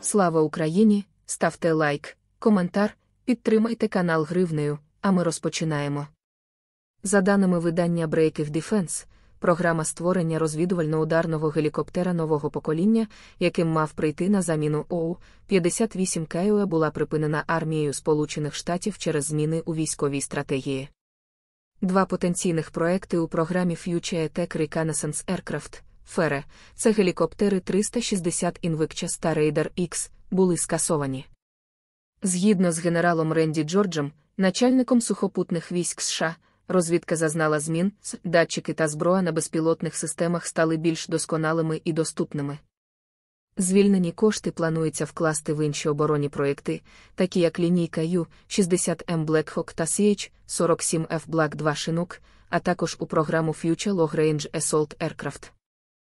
Слава Україні! Ставте лайк, коментар, підтримайте канал гривнею, а ми розпочинаємо. За даними видання Breaking Defense, програма створення розвідувально-ударного гелікоптера нового покоління, яким мав прийти на заміну оу 58 Каюе була припинена армією Сполучених Штатів через зміни у військовій стратегії. Два потенційних проекти у програмі Future Tech Reconnaissance Aircraft Фере, це гелікоптери 360 Invictus та Raider X, були скасовані. Згідно з генералом Ренді Джорджем, начальником сухопутних військ США, розвідка зазнала змін, датчики та зброя на безпілотних системах стали більш досконалими і доступними. Звільнені кошти планується вкласти в інші оборонні проекти, такі як лінійка u 60 m Black Hawk та ch 47 f Black 2 Chinook, а також у програму Future Long Range Assault Aircraft.